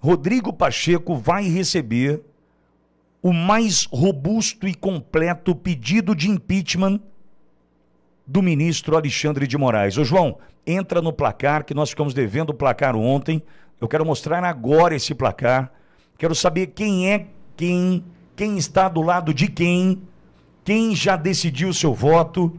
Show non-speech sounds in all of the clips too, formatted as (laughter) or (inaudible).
Rodrigo Pacheco vai receber o mais robusto e completo pedido de impeachment do ministro Alexandre de Moraes. Ô João, entra no placar, que nós ficamos devendo o placar ontem. Eu quero mostrar agora esse placar. Quero saber quem é quem, quem está do lado de quem, quem já decidiu seu voto,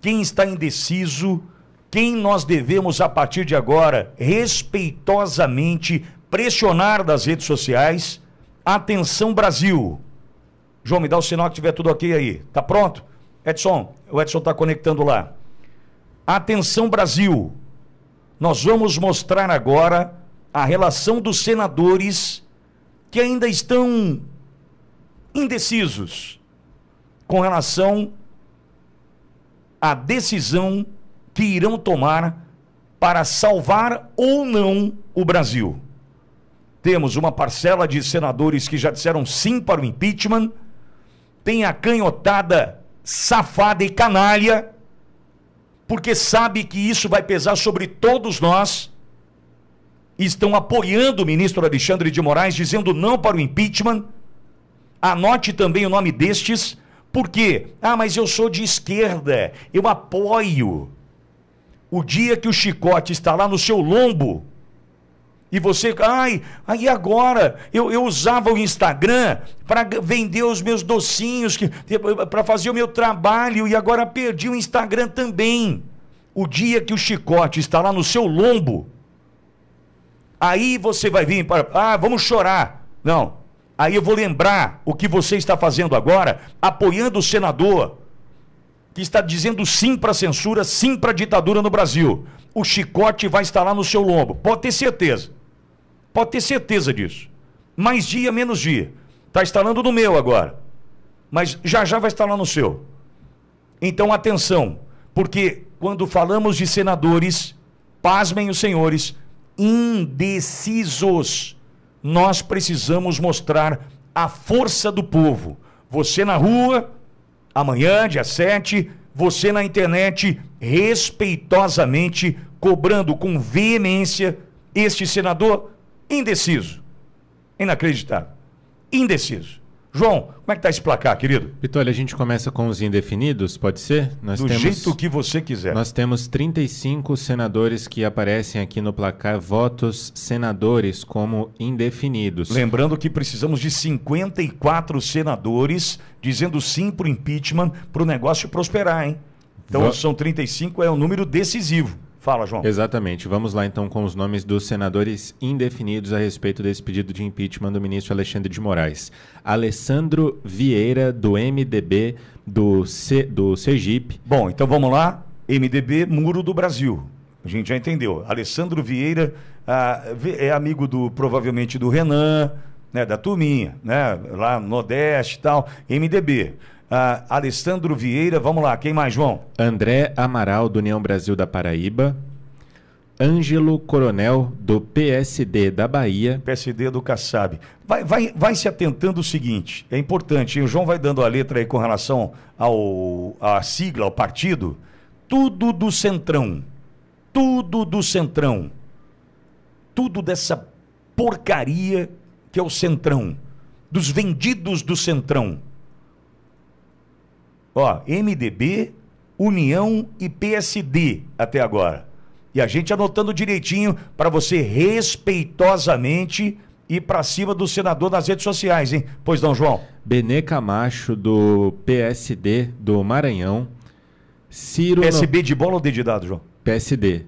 quem está indeciso, quem nós devemos, a partir de agora, respeitosamente pressionar das redes sociais. Atenção Brasil. João, me dá o sinal que tiver tudo ok aí. Tá pronto? Edson, o Edson está conectando lá. Atenção Brasil. Nós vamos mostrar agora a relação dos senadores que ainda estão indecisos com relação à decisão que irão tomar para salvar ou não o Brasil. Temos uma parcela de senadores que já disseram sim para o impeachment. Tem a canhotada safada e canalha, porque sabe que isso vai pesar sobre todos nós. E estão apoiando o ministro Alexandre de Moraes, dizendo não para o impeachment. Anote também o nome destes, porque, ah, mas eu sou de esquerda, eu apoio. O dia que o chicote está lá no seu lombo, e você, ai, aí agora eu, eu usava o Instagram para vender os meus docinhos, para fazer o meu trabalho e agora perdi o Instagram também. O dia que o chicote está lá no seu lombo, aí você vai vir para, ah, vamos chorar. Não. Aí eu vou lembrar o que você está fazendo agora, apoiando o senador que está dizendo sim para censura, sim para ditadura no Brasil. O chicote vai estar lá no seu lombo, pode ter certeza. Pode ter certeza disso. Mais dia, menos dia. Está instalando no meu agora. Mas já já vai instalar no seu. Então atenção, porque quando falamos de senadores, pasmem os senhores, indecisos. Nós precisamos mostrar a força do povo. Você na rua, amanhã, dia 7, você na internet, respeitosamente, cobrando com veemência este senador Indeciso. Inacreditável. Indeciso. João, como é que está esse placar, querido? Vitória, a gente começa com os indefinidos, pode ser? Nós Do temos, jeito que você quiser. Nós temos 35 senadores que aparecem aqui no placar, votos senadores como indefinidos. Lembrando que precisamos de 54 senadores dizendo sim para o impeachment para o negócio prosperar, hein? Então Vo... são 35, é um número decisivo. Fala, João. Exatamente. Vamos lá então com os nomes dos senadores indefinidos a respeito desse pedido de impeachment do ministro Alexandre de Moraes. Alessandro Vieira, do MDB do, C... do Sergipe. Bom, então vamos lá. MDB, Muro do Brasil. A gente já entendeu. Alessandro Vieira ah, é amigo do provavelmente do Renan, né, da turminha, né, lá no Nordeste e tal. MDB. Uh, Alessandro Vieira, vamos lá, quem mais, João? André Amaral, do União Brasil da Paraíba. Ângelo Coronel, do PSD da Bahia. PSD do Kassab. Vai, vai, vai se atentando o seguinte, é importante, hein? o João vai dando a letra aí com relação ao, à sigla, ao partido. Tudo do Centrão. Tudo do Centrão. Tudo dessa porcaria que é o Centrão. Dos vendidos do Centrão Ó, MDB, União e PSD até agora. E a gente anotando direitinho para você respeitosamente ir para cima do senador nas redes sociais, hein? Pois não, João. Benê Camacho, do PSD do Maranhão. Ciro. PSB no... de bola ou de dado, João? PSD.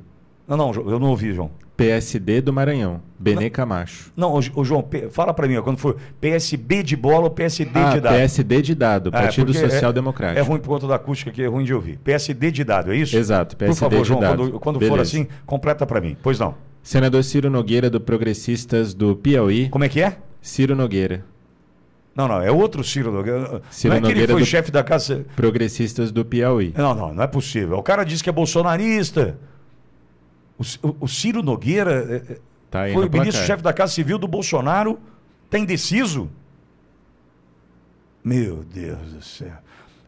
Não, não, eu não ouvi, João. PSD do Maranhão, Benê não, Camacho. Não, o, João, fala para mim, quando for PSB de bola ou PSD ah, de dado? PSD de dado, Partido é, Social Democrático. É, ruim por conta da acústica que é ruim de ouvir. PSD de dado, é isso? Exato, PSD Por favor, de João, dado. quando, quando for assim, completa para mim. Pois não. Senador Ciro Nogueira, do Progressistas do Piauí. Como é que é? Ciro Nogueira. Não, não, é outro Ciro Nogueira. Ciro não é Nogueira que ele foi chefe da Casa. Progressistas do Piauí. Não, não, não é possível. O cara disse que é bolsonarista. O, o Ciro Nogueira é, é, tá foi ministro-chefe da Casa Civil do Bolsonaro, está indeciso? Meu Deus do céu.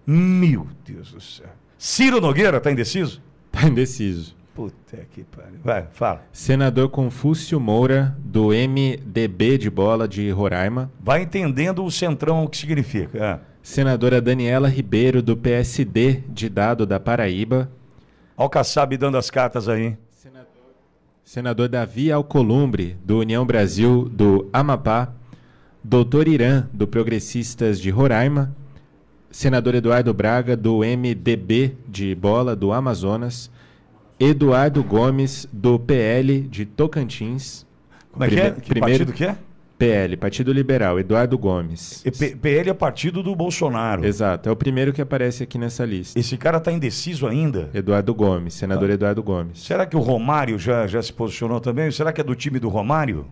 Meu Deus do céu. Ciro Nogueira está indeciso? Está indeciso. Puta que pariu. Vai, fala. Senador Confúcio Moura, do MDB de Bola de Roraima. Vai entendendo o centrão o que significa. Ah. Senadora Daniela Ribeiro, do PSD de Dado da Paraíba. Olha o Kassab dando as cartas aí senador Davi Alcolumbre, do União Brasil do Amapá, doutor Irã, do Progressistas de Roraima, senador Eduardo Braga, do MDB de Bola do Amazonas, Eduardo Gomes, do PL de Tocantins. Como é que é? Que primeiro, partido que é? PL, Partido Liberal, Eduardo Gomes. P PL é partido do Bolsonaro. Exato, é o primeiro que aparece aqui nessa lista. Esse cara está indeciso ainda? Eduardo Gomes, senador tá. Eduardo Gomes. Será que o Romário já, já se posicionou também? Será que é do time do Romário?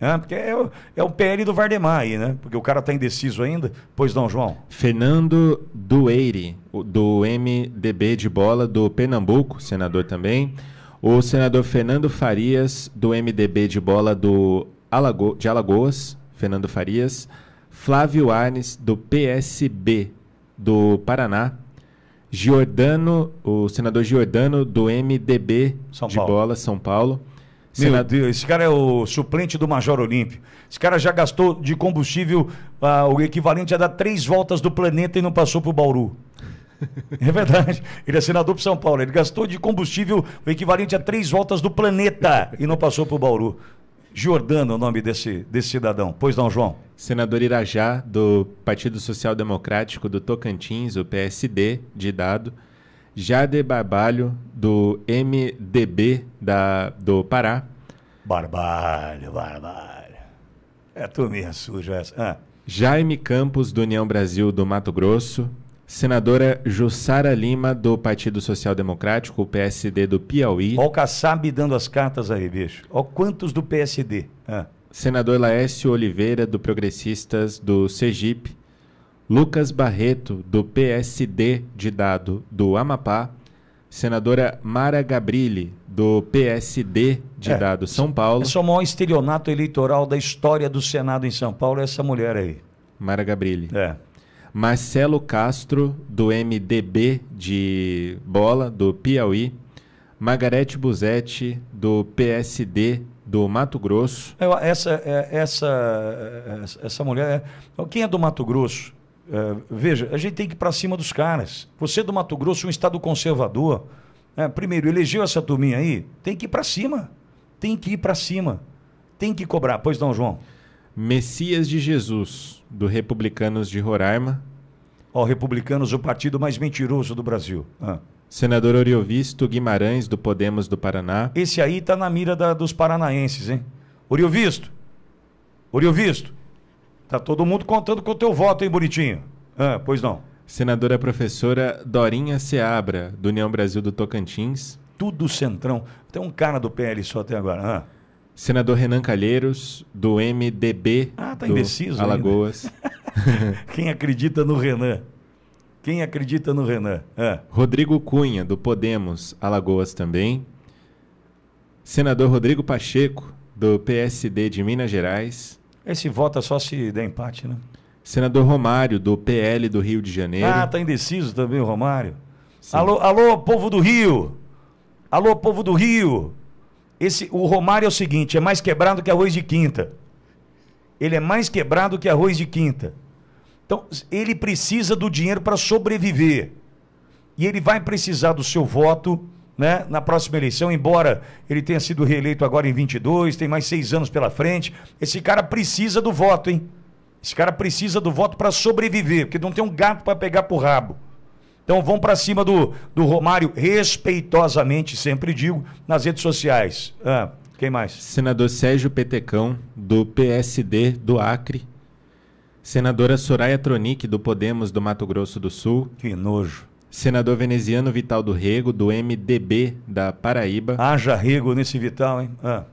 É, porque é, é o PL do Vardemar aí, né? Porque o cara está indeciso ainda. Pois não, João? Fernando Dueire, do MDB de bola do Pernambuco, senador também. O senador Fernando Farias, do MDB de bola do Alago de Alagoas, Fernando Farias, Flávio Arnes, do PSB do Paraná, Giordano, o senador Giordano, do MDB São de Bola, São Paulo. Meu Senado... Deus, esse cara é o suplente do Major Olímpio. Esse cara já gastou de combustível ah, o equivalente a dar três voltas do planeta e não passou para o Bauru. (laughs) É verdade. Ele é senador para São Paulo. Ele gastou de combustível o equivalente a três voltas do planeta e não passou para o Bauru. Jordano, o nome desse, desse cidadão. Pois não, João. Senador Irajá, do Partido Social Democrático do Tocantins, o PSD, de dado. Jade Barbalho, do MDB da, do Pará. Barbalho, Barbalho. É turminha suja essa. Ah. Jaime Campos, do União Brasil do Mato Grosso. Senadora Jussara Lima, do Partido Social Democrático, o PSD do Piauí. Olha o Kassab dando as cartas aí, bicho. Olha quantos do PSD. É. Senador Laércio Oliveira, do Progressistas do Sergipe. Lucas Barreto, do PSD de Dado do Amapá. Senadora Mara Gabrilli, do PSD de é, Dado São Paulo. É o maior estelionato eleitoral da história do Senado em São Paulo, é essa mulher aí. Mara Gabrilli. É. Marcelo Castro, do MDB de Bola, do Piauí. Margarete Buzetti, do PSD do Mato Grosso. essa, é, essa, é, essa mulher. É, quem é do Mato Grosso? veja, a gente tem que ir para cima dos caras. Você é do Mato Grosso, um estado conservador. Né? primeiro, elegeu essa turminha aí? Tem que ir para cima. Tem que ir para cima. Tem que cobrar. Pois não, João. Messias de Jesus, do Republicanos de Roraima ao Republicanos, o partido mais mentiroso do Brasil. Ah. Senador Oriovisto Guimarães, do Podemos do Paraná. Esse aí está na mira da, dos paranaenses, hein? Oriovisto! Oriovisto! Tá todo mundo contando com o teu voto, hein, bonitinho? Ah, pois não. Senadora professora Dorinha Seabra, do União Brasil do Tocantins. Tudo centrão. Tem um cara do PL só até agora. Ah. Senador Renan Calheiros, do MDB. Ah, tá do indeciso. Alagoas. Ainda. (laughs) (laughs) Quem acredita no Renan? Quem acredita no Renan? Ah. Rodrigo Cunha, do Podemos, Alagoas também. Senador Rodrigo Pacheco, do PSD de Minas Gerais. Esse é só se der empate, né? Senador Romário, do PL do Rio de Janeiro. Ah, tá indeciso também o Romário. Alô, alô, povo do Rio! Alô, povo do Rio! Esse, o Romário é o seguinte: é mais quebrado que arroz de quinta. Ele é mais quebrado que arroz de quinta. Então, ele precisa do dinheiro para sobreviver. E ele vai precisar do seu voto né, na próxima eleição, embora ele tenha sido reeleito agora em 22, tem mais seis anos pela frente. Esse cara precisa do voto, hein? Esse cara precisa do voto para sobreviver, porque não tem um gato para pegar o rabo. Então vão para cima do, do Romário, respeitosamente, sempre digo, nas redes sociais. Ah, quem mais? Senador Sérgio Petecão, do PSD do Acre, Senadora Soraya Tronic, do Podemos do Mato Grosso do Sul. Que nojo. Senador veneziano Vital do Rego, do MDB da Paraíba. Haja Rego nesse Vital, hein? Ah.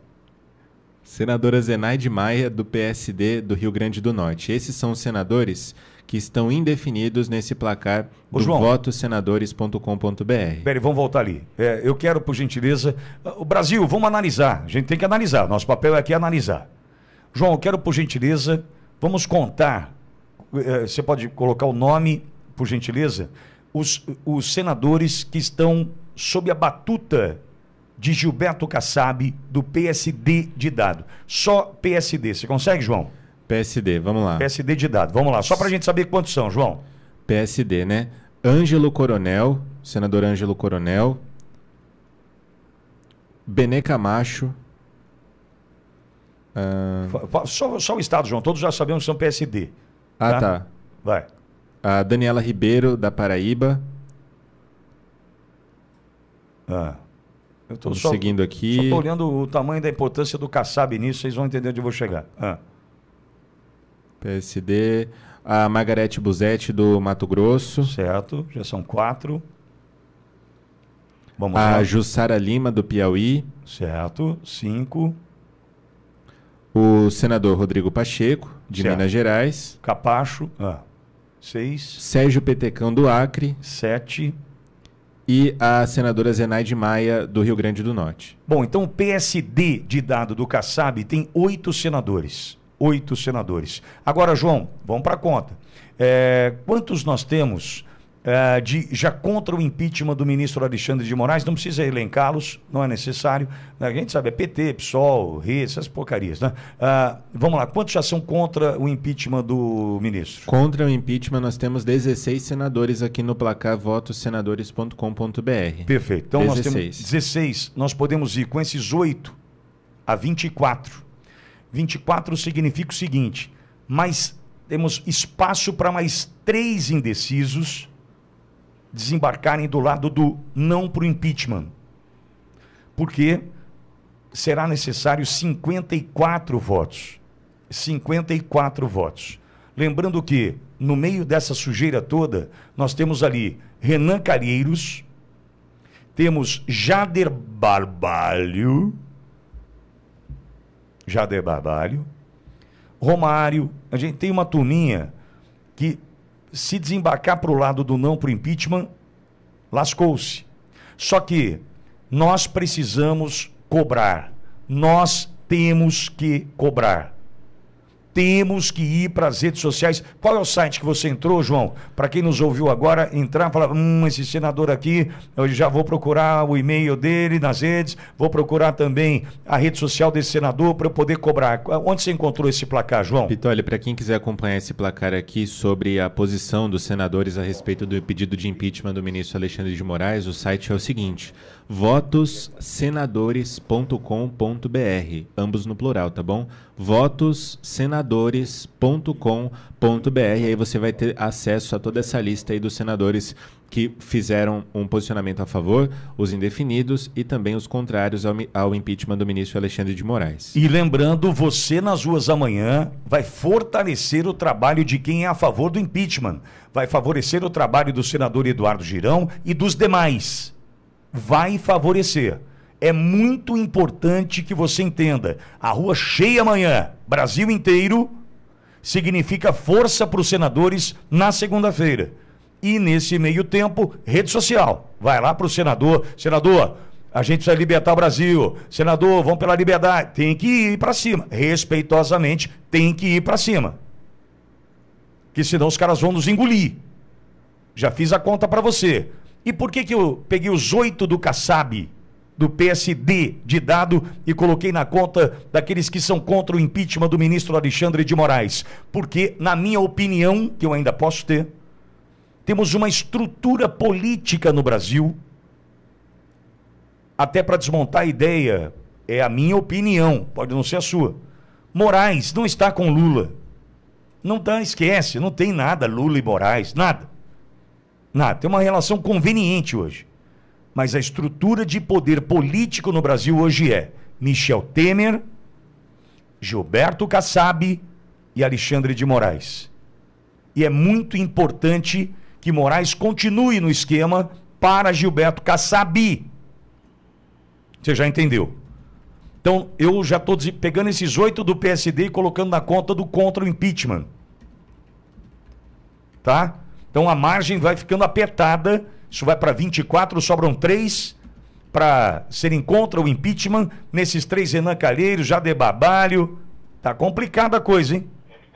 Senadora Zenaide Maia, do PSD do Rio Grande do Norte. Esses são os senadores que estão indefinidos nesse placar Ô, do votosenadores.com.br. Peraí, vamos voltar ali. É, eu quero, por gentileza. O Brasil, vamos analisar. A gente tem que analisar. Nosso papel é aqui é analisar. João, eu quero, por gentileza, Vamos contar. Eh, eh, você pode colocar o nome, por gentileza, os, os senadores que estão sob a batuta de Gilberto Kassab, do PSD de dado. Só PSD. Você consegue, João? PSD, vamos lá. PSD de dado. Vamos lá. Só para a gente saber quantos são, João. PSD, né? Ângelo Coronel, senador Ângelo Coronel. Benê Camacho, ah. Só, só o Estado, João. Todos já sabemos que são PSD. Ah, tá. tá. Vai. A Daniela Ribeiro, da Paraíba. Ah. Eu estou seguindo aqui. Só estou olhando o tamanho da importância do Kassab nisso, vocês vão entender onde eu vou chegar. Ah. PSD. A Margarete Buzetti, do Mato Grosso. Certo, já são quatro. Vamos a lá. Jussara Lima, do Piauí. Certo, cinco. O senador Rodrigo Pacheco, de certo. Minas Gerais. Capacho, ah, seis. Sérgio Petecão, do Acre. Sete. E a senadora Zenaide Maia, do Rio Grande do Norte. Bom, então o PSD de dado do Kassab tem oito senadores. Oito senadores. Agora, João, vamos para a conta. É, quantos nós temos eh, de, já contra o impeachment do ministro Alexandre de Moraes, não precisa elencá-los, não é necessário. Né? A gente sabe, é PT, PSOL, RI, essas porcarias, né? Uh, vamos lá, quantos já são contra o impeachment do ministro? Contra o impeachment, nós temos 16 senadores aqui no placar votosenadores.com.br. Perfeito. Então 16. nós temos 16. Nós podemos ir com esses 8 a 24. 24 significa o seguinte: mais temos espaço para mais três indecisos desembarcarem do lado do não para o impeachment. Porque será necessário 54 votos. 54 votos. Lembrando que, no meio dessa sujeira toda, nós temos ali Renan Calheiros, temos Jader Barbalho, Jader Barbalho, Romário, a gente tem uma turminha que se desembarcar para o lado do não para o impeachment, lascou-se. Só que nós precisamos cobrar. Nós temos que cobrar temos que ir para as redes sociais. Qual é o site que você entrou, João? Para quem nos ouviu agora, entrar e falar: hum, esse senador aqui, eu já vou procurar o e-mail dele nas redes, vou procurar também a rede social desse senador para eu poder cobrar. Onde você encontrou esse placar, João? Vitória, para quem quiser acompanhar esse placar aqui sobre a posição dos senadores a respeito do pedido de impeachment do ministro Alexandre de Moraes, o site é o seguinte: votossenadores.com.br, ambos no plural, tá bom? votossenadores.com.br. Aí você vai ter acesso a toda essa lista aí dos senadores que fizeram um posicionamento a favor, os indefinidos e também os contrários ao, ao impeachment do ministro Alexandre de Moraes. E lembrando, você nas ruas amanhã vai fortalecer o trabalho de quem é a favor do impeachment, vai favorecer o trabalho do senador Eduardo Girão e dos demais vai favorecer. É muito importante que você entenda. A rua cheia amanhã, Brasil inteiro, significa força para os senadores na segunda-feira. E nesse meio tempo, rede social. Vai lá para o senador, senador, a gente precisa libertar o Brasil. Senador, vamos pela liberdade. Tem que ir para cima. Respeitosamente, tem que ir para cima. Que senão os caras vão nos engolir. Já fiz a conta para você. E por que, que eu peguei os oito do Kassab, do PSD, de dado, e coloquei na conta daqueles que são contra o impeachment do ministro Alexandre de Moraes? Porque, na minha opinião, que eu ainda posso ter, temos uma estrutura política no Brasil, até para desmontar a ideia, é a minha opinião, pode não ser a sua. Moraes não está com Lula. Não está, esquece, não tem nada Lula e Moraes, nada. Nada. Tem uma relação conveniente hoje. Mas a estrutura de poder político no Brasil hoje é Michel Temer, Gilberto Kassab e Alexandre de Moraes. E é muito importante que Moraes continue no esquema para Gilberto Kassab. Você já entendeu? Então, eu já estou pegando esses oito do PSD e colocando na conta do contra o impeachment. Tá? Então a margem vai ficando apertada. Isso vai para 24, sobram três para serem contra o impeachment. Nesses três, Renan Calheiro, Jade Babalho. Tá complicada a coisa, hein?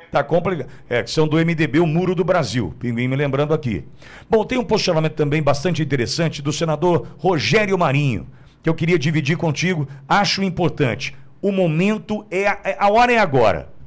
Tá complicado. É, que são do MDB, o Muro do Brasil. Pinguim me lembrando aqui. Bom, tem um posicionamento também bastante interessante do senador Rogério Marinho, que eu queria dividir contigo. Acho importante. O momento é. A, é, a hora é agora.